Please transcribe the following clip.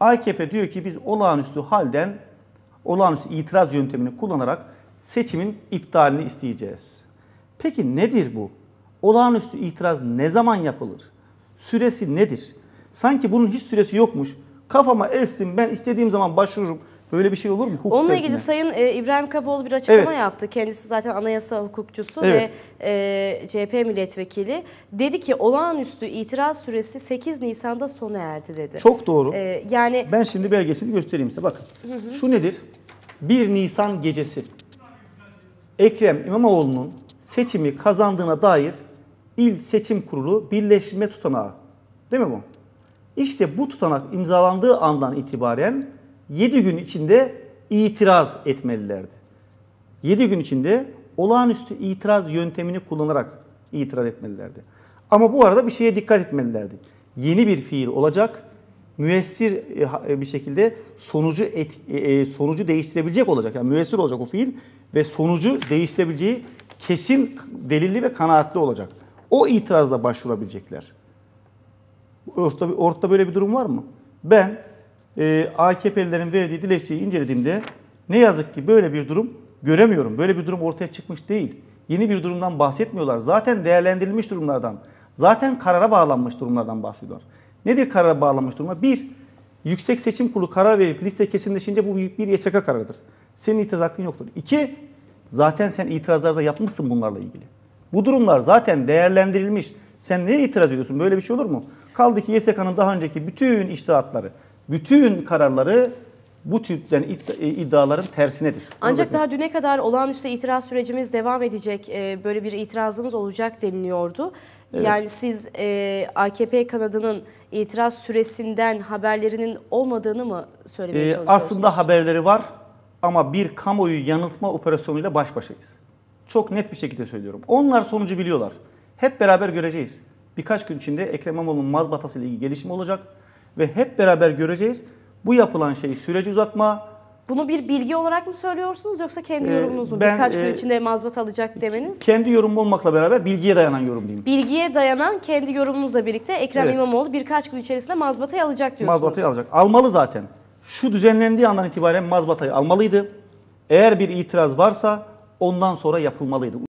AKP diyor ki biz olağanüstü halden olağanüstü itiraz yöntemini kullanarak seçimin iptalini isteyeceğiz. Peki nedir bu? Olağanüstü itiraz ne zaman yapılır? Süresi nedir? Sanki bunun hiç süresi yokmuş. Kafama estim ben istediğim zaman başvururum. Böyle bir şey olur mu? Hukuk Onunla ilgili devletine. Sayın e, İbrahim Kaboğlu bir açıklama evet. yaptı. Kendisi zaten anayasa hukukçusu evet. ve e, CHP milletvekili. Dedi ki olağanüstü itiraz süresi 8 Nisan'da sona erdi dedi. Çok doğru. E, yani Ben şimdi belgesini göstereyim size. Bakın hı hı. şu nedir? 1 Nisan gecesi Ekrem İmamoğlu'nun seçimi kazandığına dair İl Seçim Kurulu birleşme tutanağı. Değil mi bu? İşte bu tutanak imzalandığı andan itibaren 7 gün içinde itiraz etmelilerdi. 7 gün içinde olağanüstü itiraz yöntemini kullanarak itiraz etmelilerdi. Ama bu arada bir şeye dikkat etmelilerdi. Yeni bir fiil olacak, müessir e, e, bir şekilde sonucu et, e, sonucu değiştirebilecek olacak. Yani müessir olacak o fiil ve sonucu değiştirebileceği kesin delilli ve kanaatli olacak. O itirazla başvurabilecekler. Ortada, ortada böyle bir durum var mı? Ben e, ee, AKP'lilerin verdiği dilekçeyi incelediğimde ne yazık ki böyle bir durum göremiyorum. Böyle bir durum ortaya çıkmış değil. Yeni bir durumdan bahsetmiyorlar. Zaten değerlendirilmiş durumlardan, zaten karara bağlanmış durumlardan bahsediyorlar. Nedir karara bağlanmış durumlar? Bir, Yüksek Seçim Kurulu karar verip liste kesinleşince bu büyük bir YSK kararıdır. Senin itiraz hakkın yoktur. İki, zaten sen itirazlarda yapmışsın bunlarla ilgili. Bu durumlar zaten değerlendirilmiş. Sen neye itiraz ediyorsun? Böyle bir şey olur mu? Kaldı ki YSK'nın daha önceki bütün iştihatları, bütün kararları bu tipten e, iddiaların tersinedir. Ancak daha düne kadar olağanüstü itiraz sürecimiz devam edecek, e, böyle bir itirazımız olacak deniliyordu. Evet. Yani siz e, AKP kanadının itiraz süresinden haberlerinin olmadığını mı söylemeye çalışıyorsunuz? Aslında haberleri var ama bir kamuoyu yanıltma operasyonuyla baş başayız. Çok net bir şekilde söylüyorum. Onlar sonucu biliyorlar. Hep beraber göreceğiz. Birkaç gün içinde Ekrem İmamoğlu'nun mazbatası ile ilgili gelişme olacak ve hep beraber göreceğiz. Bu yapılan şey süreci uzatma. Bunu bir bilgi olarak mı söylüyorsunuz yoksa kendi ee, yorumunuzun ben, birkaç e, gün içinde mazbat alacak demeniz? Kendi yorumum olmakla beraber bilgiye dayanan yorum diyeyim. Bilgiye dayanan kendi yorumunuzla birlikte Ekrem evet. İmamoğlu birkaç gün içerisinde mazbatayı alacak diyorsunuz. Mazbatayı alacak. Almalı zaten. Şu düzenlendiği andan itibaren mazbatayı almalıydı. Eğer bir itiraz varsa ondan sonra yapılmalıydı.